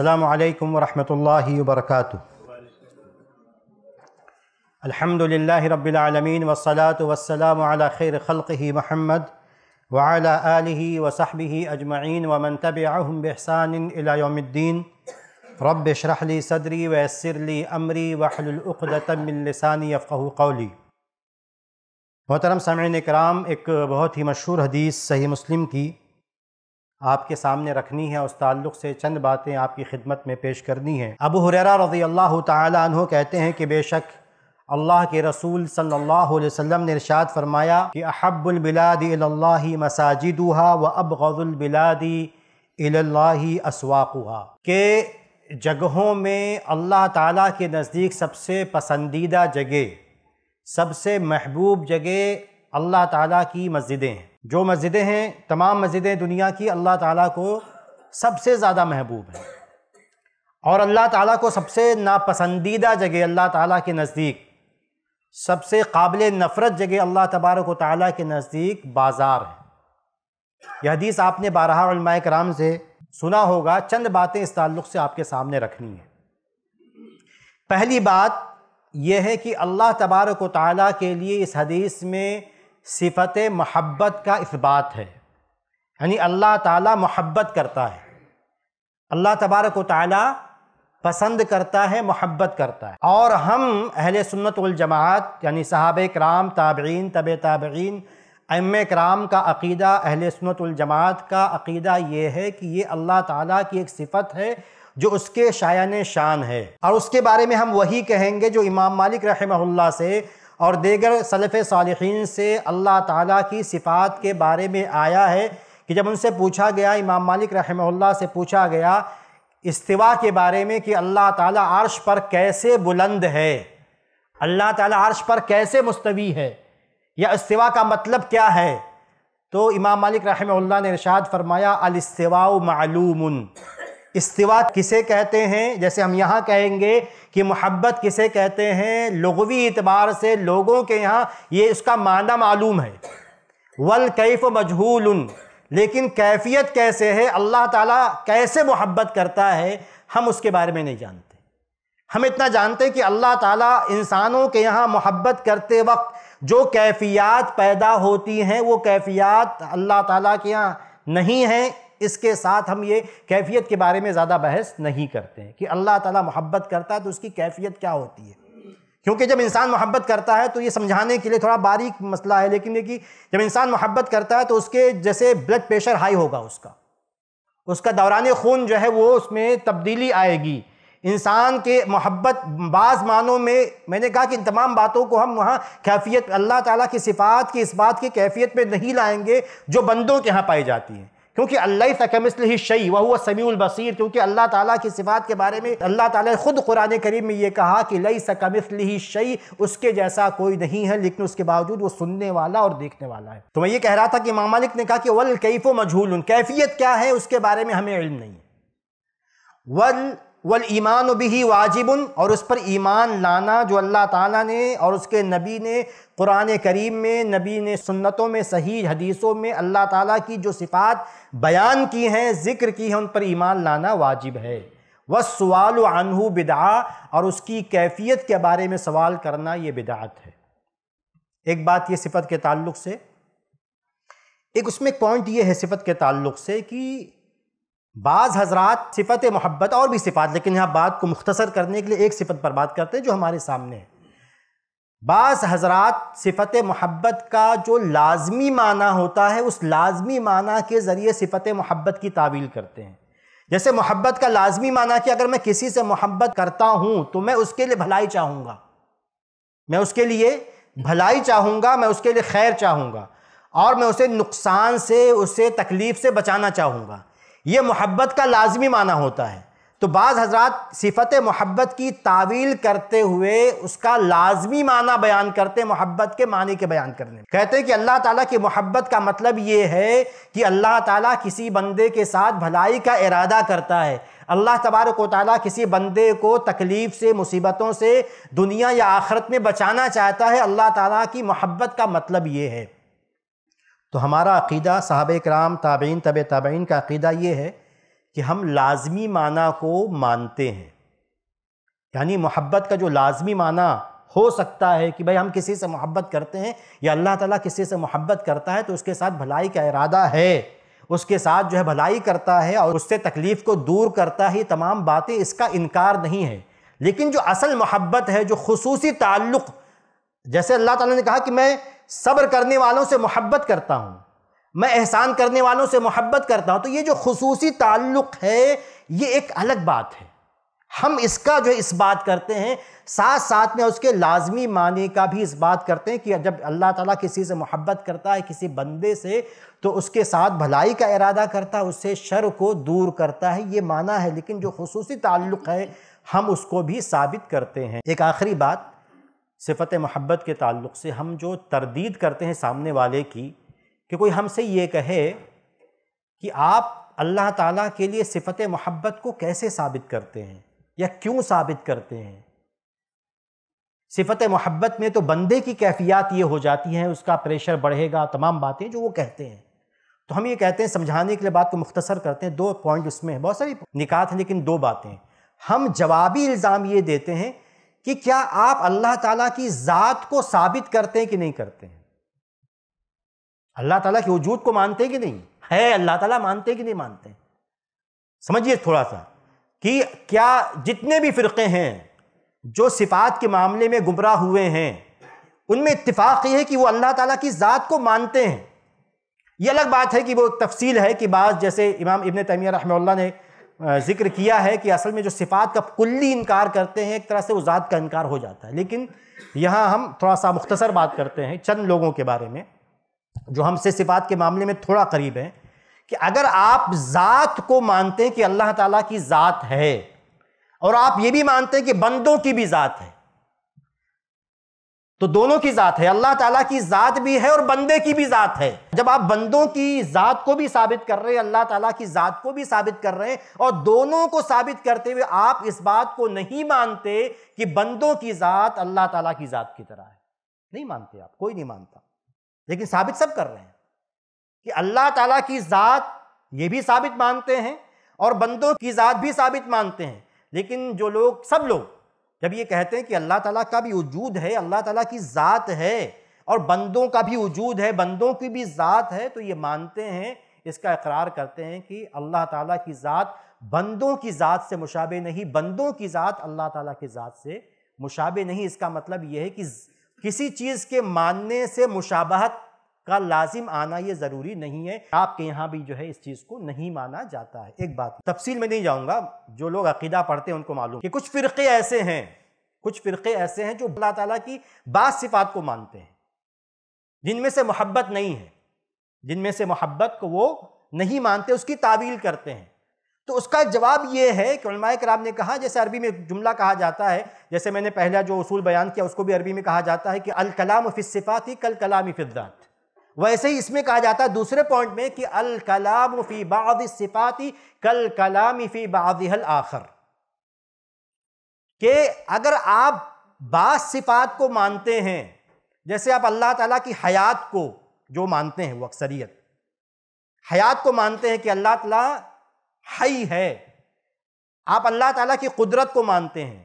अल्लाम वरहमल वर्क अलहमदिल्ला रबालमीन वसलात वसलाम खैर ख़ल्क़ महमद वाला आलि वसहबी अजमैन वमन तबम बहसान इलायोमद्दीन रब शरहली सदरी वसरली अमरी वहलतमिलसानी फ़ौली मोहतरम सामीन कराम एक बहुत ही मशहूर हदीस सही मुस्लिम की आपके सामने रखनी है उस ताल्लुक़ से चंद बातें आपकी खिदमत में पेश करनी है अबू हुररा रज़ी अल्लाह तह कहते हैं कि बेशक अल्लाह के रसूल सल्लल्लाहु अलैहि वसल्लम ने इरशाद फरमाया कि अहब्बुलबिलादी मसाजिदुहा व अबगज़ुलबिलादी असवाकुहा के जगहों में अल्लाह ताला के नज़दीक सबसे पसंदीदा जगह सबसे महबूब जगह अल्लाह ताला की मस्जिदें हैं जो मस्जिदें हैं तमाम मस्जिदें दुनिया की अल्लाह ताला को सबसे ज़्यादा महबूब हैं और अल्लाह ताला को सबसे नापसंदीदा जगह अल्लाह ताला के नज़दीक सबसे काबिल नफ़रत जगह अल्लाह तबारक ताली के नज़दीक बाज़ार है यह हदीस आपने बारह कराम से सुना होगा चंद बातें इस ताल्लुक़ से आपके सामने रखनी है पहली बात यह है कि अल्लाह तबारक ताली के लिए इस हदीस में सिफत महब्बत का इस्बात है यानी अल्लाह ताला मोहब्बत करता है अल्लाह तबारक ताली पसंद करता है मोहब्बत करता है और हम अहल सुन्नत जमात यानी साहब कराम ताबीन तब ताबीन अम कराम का अकीदा अहल सुन्नत जमात का अकीदा ये है कि ये अल्लाह ताला की एक सिफत है जो उसके शायन शान है और उसके बारे में हम वही कहेंगे जो इमाम मालिक रहमहुल्ला से और देगर सलफ़ सालहीन से अल्लाह ताला की सिफ़ात के बारे में आया है कि जब उनसे पूछा गया इमाम मालिक रहमल्ला से पूछा गया इस्तवा के बारे में कि अल्लाह ताला अर्श पर कैसे बुलंद है अल्लाह ताला अर्श पर कैसे मुस्तवी है या इस्तीवा का मतलब क्या है तो इमाम मालिक रहमल्ला ने इरशाद फरमाया अलस्तवा मालूम इस्तवा किसे कहते हैं जैसे हम यहाँ कहेंगे कि मोहब्बत किसे कहते हैं लगवी एतबार से लोगों के यहाँ ये इसका माना मालूम है वल कैफ मजहूल लेकिन कैफियत कैसे है अल्लाह ताला कैसे मोहब्बत करता है हम उसके बारे में नहीं जानते हम इतना जानते हैं कि अल्लाह ताला इंसानों के यहाँ मोहब्बत करते वक्त जो कैफियात पैदा होती हैं वो कैफियात अल्लाह ताला के यहाँ नहीं हैं इसके साथ हम ये कैफियत के बारे में ज़्यादा बहस नहीं करते हैं कि अल्लाह ताला मोहब्बत करता है तो उसकी कैफियत क्या होती है क्योंकि जब इंसान मोहब्बत करता है तो ये समझाने के लिए थोड़ा बारीक मसला है लेकिन ये कि जब इंसान मोहब्बत करता है तो उसके जैसे ब्लड प्रेशर हाई होगा उसका उसका दौरान खून जो है वो उसमें तब्दीली आएगी इंसान के मोहब्बत बाज़ मानों में मैंने कहा कि इन तमाम बातों को हम वहाँ कैफियत अल्लाह ताला की सिफ़ात की इस बात की कैफियत में नहीं लाएंगे जो बंदों के यहाँ पाई जाती हैं क्योंकि अल्लाह सकमिसल ही शई वह हुआ समीउल बसीर क्योंकि अल्लाह ताला की सिफात के बारे में अल्लाह ताला ने खुद कुरान करीब में ये कहा कि लई सकमिसल ही शई उसके जैसा कोई नहीं है लेकिन उसके बावजूद वो सुनने वाला और देखने वाला है तो मैं ये कह रहा था कि इमाम मालिक ने कहा कि वल कैफ़ो मजहूल कैफियत क्या है उसके बारे में हमें इल्म नहीं है वल वल ईमान भी उन और उस पर ईमान लाना जो अल्लाह ताला ने और उसके नबी ने कुरान करीम में नबी ने सुन्नतों में सही हदीसों में अल्लाह ताला की जो सिफ़ात बयान की हैं ज़िक्र की हैं उन पर ईमान लाना वाजिब है व सवाल अनहु बिदा और उसकी कैफियत के बारे में सवाल करना ये बिदात है एक बात ये सिफत के ताल्लुक से एक उसमें पॉइंट ये है सिफत के ताल्लुक से कि बाज़ हजरात सिफत मोहब्बत और भी सिफात लेकिन यहाँ बात को मुख्तसर करने के लिए एक सिफत पर बात करते हैं जो हमारे सामने है बाज़ हजरात सिफत मोहब्बत का जो लाजमी माना होता है उस लाजमी माना के ज़रिए सिफत मोहब्बत की तावील करते हैं जैसे मोहब्बत का लाजमी माना कि अगर मैं किसी से मोहब्बत करता हूँ तो मैं उसके लिए भलाई चाहूँगा मैं उसके लिए भलाई चाहूँगा मैं उसके लिए खैर चाहूँगा और मैं उसे नुकसान से उसे तकलीफ़ से बचाना चाहूँगा ये मोहब्बत का लाजमी माना होता है तो बाज़ हजरात सिफत मोहब्बत की तावील करते हुए उसका लाजमी माना बयान करते मोहब्बत के माने के बयान करने कहते हैं कि अल्लाह ताला की मोहब्बत का मतलब ये है कि अल्लाह ताला किसी बंदे के साथ भलाई का इरादा करता है अल्लाह तबारक ताली किसी बंदे को तकलीफ़ से मुसीबतों से दुनिया या आखरत में बचाना चाहता है अल्लाह ताला की मोहब्बत का मतलब ये है तो हमारा अकीदा साहब कराम ताबीन तब ताबीन का अकीदा ये है कि हम लाजमी माना को मानते हैं यानी मोहब्बत का जो लाजमी माना हो सकता है कि भाई हम किसी से मोहब्बत करते हैं या अल्लाह ताला किसी से मोहब्बत करता है तो उसके साथ भलाई का इरादा है उसके साथ जो है भलाई करता है और उससे तकलीफ़ को दूर करता है तमाम बातें इसका इनकार नहीं है लेकिन जो असल मोहब्बत है जो खसूसी ताल्लुक़ जैसे अल्लाह ताला ने कहा कि मैं सब्र करने वालों से मोहब्बत करता हूँ मैं एहसान करने वालों से मोहब्बत करता हूँ तो ये जो खसूसी ताल्लुक़ है ये एक अलग बात है हम इसका जो इस बात करते हैं साथ साथ में उसके लाजमी माने का भी इस बात करते हैं कि जब अल्लाह ताला किसी से मोहब्बत करता है किसी बंदे से तो उसके साथ भलाई का इरादा करता है उससे शर को दूर करता है ये माना है लेकिन जो खसूसी ताल्लुक़ है हम उसको भी साबित करते हैं एक आखिरी बात सिफत महब्बत के ताल्लुक से हम जो तरदीद करते हैं सामने वाले की कि कोई हमसे ये कहे कि आप अल्लाह ताला के लिए सिफत महब्बत को कैसे साबित करते हैं या क्यों साबित करते हैं सिफत महब्बत में तो बंदे की कैफियत ये हो जाती है उसका प्रेशर बढ़ेगा तमाम बातें जो वो कहते हैं तो हम ये कहते हैं समझाने के लिए बात को मुख्तसर करते हैं दो पॉइंट उसमें हैं बहुत सारी निकात हैं लेकिन दो बातें हम जवाबी इल्ज़ाम ये देते हैं कि क्या आप अल्लाह ताला की ज़ात को साबित करते हैं कि नहीं करते हैं अल्लाह ताला के वजूद को मानते हैं कि नहीं है अल्लाह ताला मानते हैं कि नहीं मानते समझिए थोड़ा सा कि क्या जितने भी फ़िरक़े हैं जो सिफात के मामले में गुमराह हुए हैं उनमें इतफ़ाक़ ये है कि वो अल्लाह ताला की ज़ात को मानते हैं ये अलग बात है कि वो तफसील है कि बाज़ जैसे इमाम इबन तैमिया रहमल्ला ने जिक्र किया है कि असल में जो सिफात का कुल्ली इनकार करते हैं एक तरह से वो का इनकार हो जाता है लेकिन यहाँ हम थोड़ा सा मुख्तसर बात करते हैं चंद लोगों के बारे में जो हमसे सिफात के मामले में थोड़ा करीब है कि अगर आप ज़ात को मानते हैं कि अल्लाह ताला की ज़ात है और आप ये भी मानते हैं कि बंदों की भी ज़ात है तो दोनों की ज़ात है अल्लाह ताला की ज़ात भी है और बंदे की भी ज़ात है जब आप बंदों की ज़ात को भी साबित कर रहे हैं अल्लाह ताला की ज़ात को भी साबित कर रहे हैं और दोनों को साबित करते हुए आप इस बात को नहीं मानते कि बंदों की ज़ात अल्लाह ताला की ज़ात की तरह है नहीं मानते आप कोई नहीं मानता लेकिन साबित सब कर रहे हैं कि अल्लाह ताला की ज़ात ये भी साबित मानते हैं और बंदों की ज़ात भी साबित मानते हैं लेकिन जो लोग सब लोग जब ये कहते हैं कि अल्लाह ताला का भी वजूद है अल्लाह ताला की ज़ात है और बंदों का भी वजूद है बंदों की भी ज़ात है तो ये मानते हैं इसका इकरार करते हैं कि अल्लाह ताला की ज़ात बंदों की ज़ात से मुशाबे नहीं बंदों की ज़ात अल्लाह ताला की ज़ात से मुशाबे नहीं इसका मतलब यह है कि किसी चीज़ के मानने से मुशाबहत का लाजिम आना ये ज़रूरी नहीं है आपके यहाँ भी जो है इस चीज़ को नहीं माना जाता है एक बात तफसील में नहीं जाऊँगा जो लोग अकीदा पढ़ते हैं उनको मालूम कि कुछ फ़िरके ऐसे हैं कुछ फ़िरके ऐसे हैं जो अल्लाह ताला की बास सिफात को मानते हैं जिनमें से मोहब्बत नहीं है जिनमें से मोहब्बत को वो नहीं मानते उसकी तावील करते हैं तो उसका जवाब ये है कि उलमाए कराम ने कहा जैसे अरबी में जुमला कहा जाता है जैसे मैंने पहला जो असूल बयान किया उसको भी अरबी में कहा जाता है कि अल कलाम सिफात ही कल कलाम फिदात वैसे ही इसमें कहा जाता है दूसरे पॉइंट में कि अल कलाम फी बाद सिफाती कल कलाम फी बादल आखर के अगर आप बाद सिफात को मानते हैं जैसे आप अल्लाह ताला की हयात को जो मानते हैं वो अक्सरियत हयात को मानते हैं कि अल्लाह ताला हई है आप अल्लाह ताला की कुदरत को मानते हैं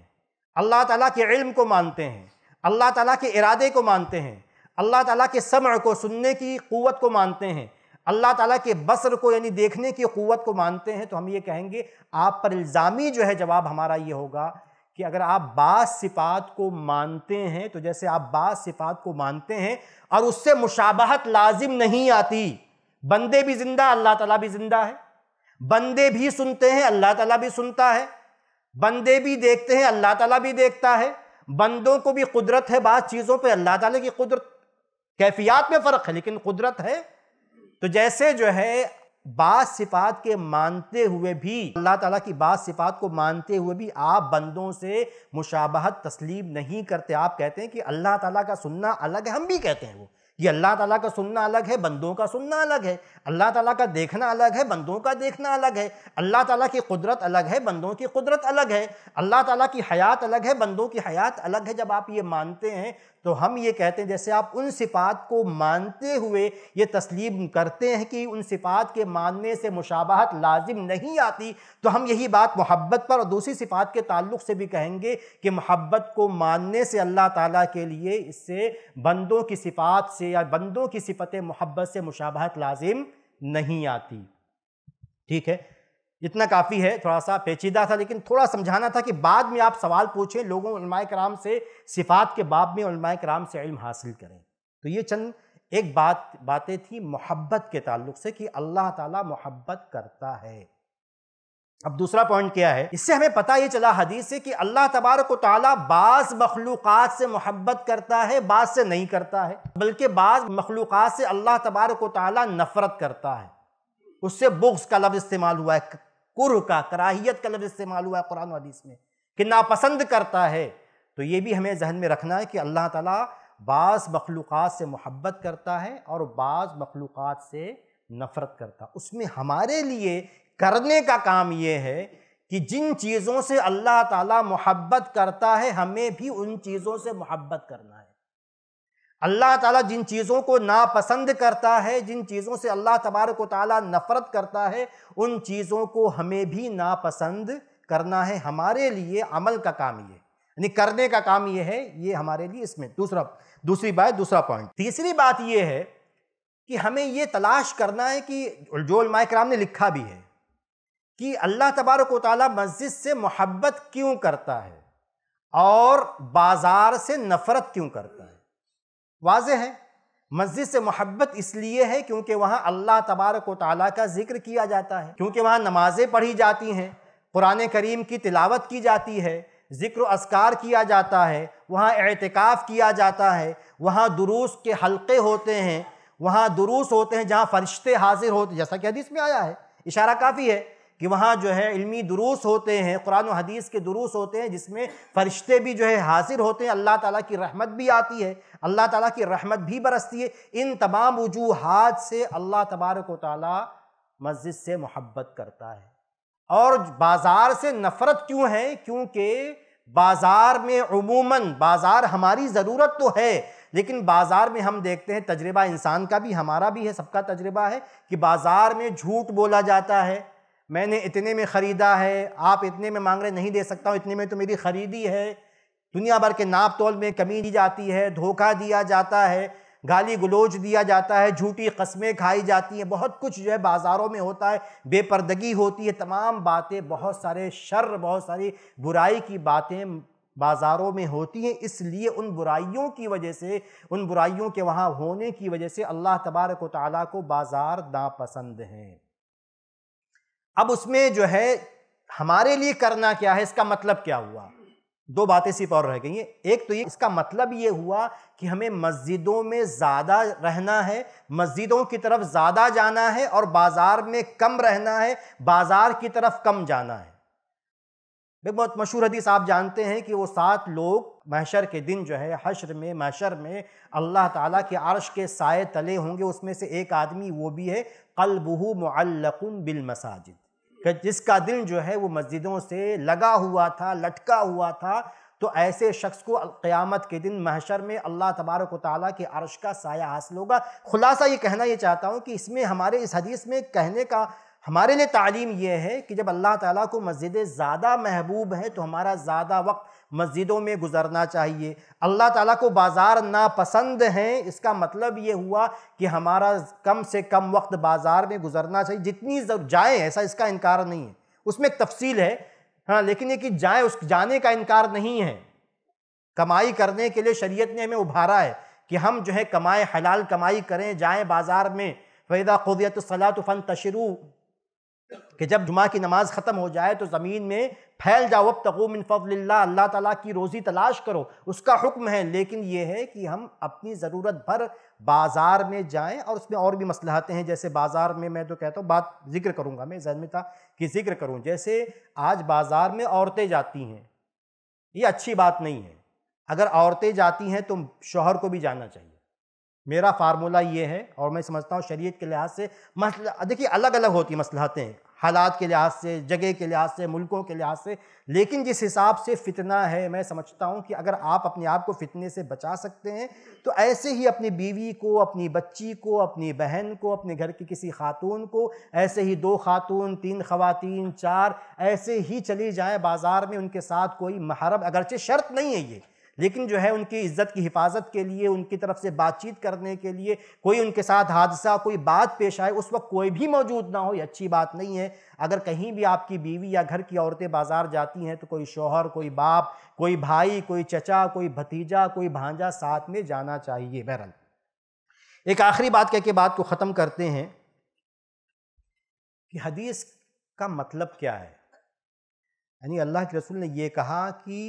अल्लाह ताला के इल्म को मानते हैं अल्लाह ताला के इरादे को मानते हैं अल्लाह ताला के सम को सुनने की क़वत को मानते हैं अल्लाह ताला के बसर को यानी देखने की क़वत को मानते हैं तो हम ये कहेंगे आप पर इल्ज़ामी जो है जवाब हमारा ये होगा कि अगर आप बास सिफात को मानते हैं तो जैसे आप बास सिफात को मानते हैं और उससे मुशाबहत लाजिम नहीं आती बंदे भी ज़िंदा अल्लाह ताला भी ज़िंदा है बंदे भी सुनते हैं अल्लाह ताला भी सुनता है बंदे भी देखते हैं अल्लाह ताला भी देखता है बंदों को भी कुदरत है बात चीज़ों पे अल्लाह ताला की कुदरत कैफियात में फ़र्क है लेकिन कुदरत है तो जैसे जो है बात सिफात के मानते हुए भी अल्लाह ताला की बात सिफात को मानते हुए भी आप बंदों से मुशाबहत तस्लीम नहीं करते आप कहते हैं कि अल्लाह ताला का सुनना अलग है हम भी कहते हैं वो ये अल्लाह ताला का सुनना अलग है बंदों का सुनना अलग है अल्लाह ताला का देखना अलग है बंदों का देखना अलग है अल्लाह ताला की कुदरत अलग है बंदों की कुदरत अलग है अल्लाह ताला की हयात अलग है बंदों की हयात अलग है जब आप ये मानते हैं तो हम ये कहते हैं जैसे आप उन सिफात को मानते हुए ये तस्लीम करते हैं कि उन सिफात के मानने से मुशाबहत लाजिम नहीं आती तो हम यही बात मोहब्बत पर और दूसरी सिफात के ताल्लुक से भी कहेंगे कि मोहब्बत को मानने से अल्लाह ताला के लिए इससे बंदों की सिफात से या बंदों की सिफत मोहब्बत से मुशाबहत लाजिम नहीं आती ठीक है इतना काफ़ी है थोड़ा सा पेचीदा था लेकिन थोड़ा समझाना था कि बाद में आप सवाल पूछें लोगों कराम से सिफात के बाब में कराम से इल्म हासिल करें तो ये चंद एक बात बातें थी मोहब्बत के ताल्लुक से कि अल्लाह ताला मोहब्बत करता है अब दूसरा पॉइंट क्या है इससे हमें पता ये चला हदीस से कि अल्लाह तबारक ताली बास मखलूक से मोहब्बत करता है बास से नहीं करता है बल्कि बास मखलूक से अल्लाह तबारक ताली नफरत करता है उससे बुग्स का लफ्ज़ इस्तेमाल हुआ है कुर का कराहियत का लफ्ज़ इस्तेमाल हुआ है कुरान हदीस में कि नापसंद करता है तो ये भी हमें जहन में रखना है कि अल्लाह तला बास मखलूक से मोहब्बत करता है और बास मखलूक से नफरत करता उसमें हमारे लिए करने का काम ये है कि जिन चीज़ों से अल्लाह ताला मोहब्बत करता है हमें भी उन चीज़ों से मोहब्बत करना है अल्लाह ताला जिन चीज़ों को नापसंद करता है जिन चीज़ों से अल्लाह तबारक ताला नफ़रत करता है उन चीज़ों को हमें भी नापसंद करना है हमारे लिए अमल का काम ये यानी करने का काम ये है ये हमारे लिए इसमें दूसरा दूसरी बात दूसरा पॉइंट तीसरी बात ये है कि हमें ये तलाश करना है कि जो उलमाए कराम ने लिखा भी है कि अल्लाह तबारक वाली मस्जिद से मोहब्बत क्यों करता है और बाज़ार से नफ़रत क्यों करता है वाज है मस्जिद से मोहब्बत इसलिए है क्योंकि वहाँ अल्लाह तबारक ताली का जिक्र किया जाता है क्योंकि वहाँ नमाज़ें पढ़ी जाती हैं कुरान करीम की तिलावत की जाती है ज़िक्र असकार किया जाता है वहाँ एहतिकाफ़ किया जाता है वहाँ दुरूस के हल्के होते हैं वहाँ दुरूस होते हैं जहाँ फरिश्ते हाजिर होते जैसा कि हदीस में आया है इशारा काफ़ी है कि वहाँ जो है इल्मी दुरूस होते हैं कुरान और हदीस के दुरूस होते हैं जिसमें फ़रिश्ते भी जो है हाजिर होते हैं अल्लाह ताला की रहमत भी आती है अल्लाह ताला की रहमत भी बरसती है इन तमाम वजूहत से अल्लाह तबारक ताली मस्जिद से मोहब्बत करता है और बाज़ार से नफ़रत क्यों है क्योंकि बाज़ार में अमूमन बाज़ार हमारी ज़रूरत तो है लेकिन बाज़ार में हम देखते हैं तजर्बा इंसान का भी हमारा भी है सबका तजर्बा है कि बाज़ार में झूठ बोला जाता है मैंने इतने में ख़रीदा है आप इतने में मांग रहे नहीं दे सकता हूँ इतने में तो मेरी ख़रीदी है दुनिया भर के नाप तोल में कमी दी जाती है धोखा दिया जाता है गाली गलोच दिया जाता है झूठी कस्में खाई जाती हैं बहुत कुछ जो है बाज़ारों में होता है बेपर्दगी होती है तमाम बातें बहुत सारे शर बहुत सारी बुराई की बातें बाज़ारों में होती हैं इसलिए उन बुराइयों की वजह से उन बुराइयों के वहाँ होने की वजह से अल्लाह तबारक वाली को बाज़ार नापसंद हैं अब उसमें जो है हमारे लिए करना क्या है इसका मतलब क्या हुआ दो बातें सिर्फ और रह गई हैं एक तो ये इसका मतलब ये हुआ कि हमें मस्जिदों में ज़्यादा रहना है मस्जिदों की तरफ ज़्यादा जाना है और बाज़ार में कम रहना है बाज़ार की तरफ कम जाना है एक बहुत मशहूर हदीस आप जानते हैं कि वो सात लोग महशर के दिन जो है हशर में महशर में अल्लाह ताला के आर्श के साय तले होंगे उसमें से एक आदमी वो भी है कलबहू मुअल्लकुम बिल मसाजिद जिसका दिल जो है वो मस्जिदों से लगा हुआ था लटका हुआ था तो ऐसे शख्स को क़यामत के दिन महशर में अल्लाह तबारक ताली के अरश का साया हासिल होगा खुलासा ये कहना ये चाहता हूँ कि इसमें हमारे इस हदीस में कहने का हमारे लिए तालीम यह है कि जब अल्लाह ताला को मस्जिदें ज़्यादा महबूब हैं तो हमारा ज़्यादा वक्त मस्जिदों में गुजरना चाहिए अल्लाह ताला को बाज़ार नापसंद हैं इसका मतलब ये हुआ कि हमारा कम से कम वक्त बाज़ार में गुजरना चाहिए जितनी जाएँ ऐसा इसका इनकार नहीं है उसमें एक तफसील है हाँ लेकिन ये कि जाएँ उस जाने का इनकार नहीं है कमाई करने के लिए शरीयत ने हमें उभारा है कि हम जो है कमाएँ हलाल कमाई करें जाएँ बाज़ार में फ़ैदा खुदियत सलात फ़न तशरू कि जब जुमा की नमाज ख़त्म हो जाए तो ज़मीन में फैल जाओ अब तकूमिन अल्लाह ताला की रोज़ी तलाश करो उसका हुक्म है लेकिन यह है कि हम अपनी ज़रूरत भर बाज़ार में जाएं और उसमें और भी मसलहतें हैं जैसे बाज़ार में मैं तो कहता हूँ बात जिक्र करूंगा मैं जहन में था कि जिक्र करूँ जैसे आज बाज़ार में औरतें जाती हैं ये अच्छी बात नहीं है अगर औरतें जाती हैं तो शोहर को भी जाना चाहिए मेरा फार्मूला ये है और मैं समझता हूँ शरीयत के लिहाज से मसला देखिए अलग अलग होती मसलहतें हालात के लिहाज से जगह के लिहाज से मुल्कों के लिहाज से लेकिन जिस हिसाब से फितना है मैं समझता हूँ कि अगर आप अपने आप को फितने से बचा सकते हैं तो ऐसे ही अपनी बीवी को अपनी बच्ची को अपनी बहन को अपने घर की किसी खातून को ऐसे ही दो खातून तीन खवातीन चार ऐसे ही चली जाएँ बाज़ार में उनके साथ कोई महरब अगरचे शर्त नहीं है ये लेकिन जो है उनकी इज्जत की हिफाजत के लिए उनकी तरफ से बातचीत करने के लिए कोई उनके साथ हादसा कोई बात पेश आए उस वक्त कोई भी मौजूद ना हो ये अच्छी बात नहीं है अगर कहीं भी आपकी बीवी या घर की औरतें बाजार जाती हैं तो कोई शोहर कोई बाप कोई भाई कोई चचा कोई भतीजा कोई भांजा साथ में जाना चाहिए बहरहाल एक आखिरी बात कह के बात को ख़त्म करते हैं कि हदीस का मतलब क्या है यानी अल्लाह के रसूल ने यह कहा कि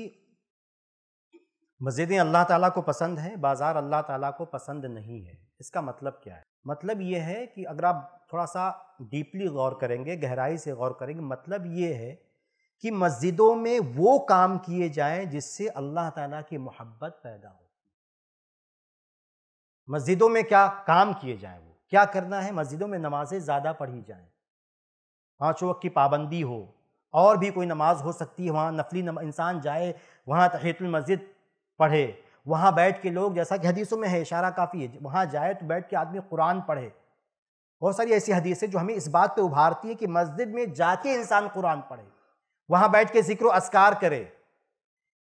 मस्जिदें अल्लाह ताला को पसंद हैं बाज़ार अल्लाह ताला को पसंद नहीं है इसका मतलब क्या है मतलब ये है कि अगर आप थोड़ा सा डीपली गौर करेंगे गहराई से गौर करेंगे मतलब ये है कि मस्जिदों में वो काम किए जाएं जिससे अल्लाह ताला की मोहब्बत पैदा हो मस्जिदों में क्या काम किए जाएं वो क्या करना है मस्जिदों में नमाज़ें ज़्यादा पढ़ी जाएं पाँचों वक्त की पाबंदी हो और भी कोई नमाज हो सकती है वहाँ नफली इंसान जाए वहाँ तहतुल मस्जिद पढ़े वहाँ बैठ के लोग जैसा कि हदीसों में है इशारा काफ़ी है वहाँ जाए तो बैठ के आदमी कुरान पढ़े बहुत सारी ऐसी हदीसें जो हमें इस बात पे उभारती है कि मस्जिद में जाके इंसान कुरान पढ़े वहाँ बैठ के जिक्र असकार करे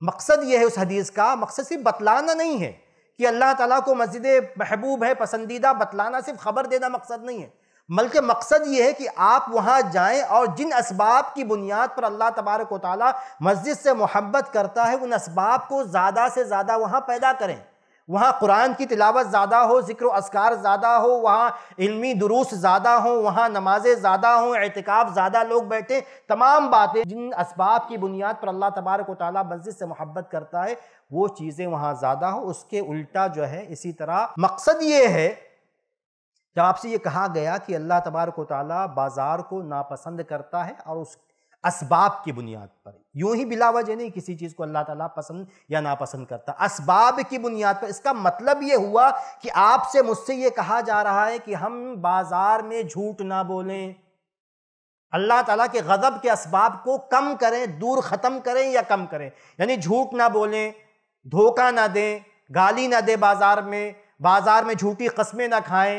मकसद ये है उस हदीस का मकसद सिर्फ बतलाना नहीं है कि अल्लाह ताला को मस्जिद महबूब है पसंदीदा बतलाना सिर्फ खबर देना मकसद नहीं है बल्कि मकसद ये है कि आप वहाँ जाएँ और जिन इसबाब की बुनियाद पर अल्लाह तबारक वाली मस्जिद से मोहब्बत करता है उन इसबाब को ज़्यादा से ज़्यादा वहाँ पैदा करें वहाँ कुरान की तिलावत ज़्यादा हो ज़िक्र असकार ज़्यादा हो वहाँ इल्मी दुरूस ज़्यादा हो वहाँ नमाजें ज़्यादा हों एहतिकाफ़ ज़्यादा लोग बैठें तमाम बातें जिन इसबाब की बुनियाद पर अल्लाह तबारक वाली मस्जिद से मोहब्बत करता है वो चीज़ें वहाँ ज़्यादा हो उसके उल्टा जो है इसी तरह मकसद ये है जब आपसे ये कहा गया कि अल्लाह तबारक ताली बाज़ार को नापसंद करता है और उस इसबाब की बुनियाद पर यूं ही बिलावज नहीं किसी चीज़ को अल्लाह ताला पसंद या नापसंद करता इसबाब की बुनियाद पर इसका मतलब ये हुआ कि आपसे मुझसे ये कहा जा रहा है कि हम बाज़ार में झूठ ना बोलें अल्लाह ताला के गज़ब के इसबाब को कम करें दूर ख़त्म करें या कम करें यानी झूठ ना बोलें धोखा ना दें गाली ना दें बाज़ार में बाज़ार में झूठी कस्में ना खाएं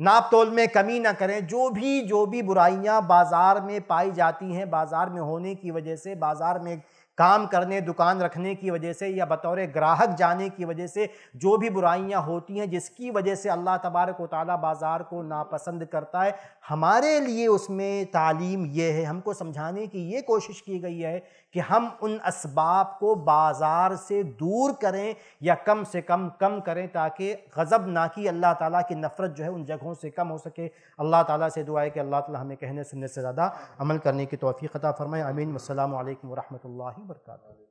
नाप तोल में कमी ना करें जो भी जो भी बुराइयां बाज़ार में पाई जाती हैं बाज़ार में होने की वजह से बाज़ार में काम करने दुकान रखने की वजह से या बतौर ग्राहक जाने की वजह से जो भी बुराइयां होती हैं जिसकी वजह से अल्लाह तबारक वाली बाज़ार को नापसंद करता है हमारे लिए उसमें तालीम ये है हमको समझाने की ये कोशिश की गई है कि हम उन इसबाब को बाज़ार से दूर करें या कम से कम कम करें ताकि गज़ब ना कि अल्लाह ताला की नफ़रत जो है उन जगहों से कम हो सके अल्लाह ताला से दुआ है कि अल्लाह ताला हमें कहने सुनने से ज़्यादा अमल करने की तोफ़ी अता फ़रमाए अमीन वसलम वरहमल वर्का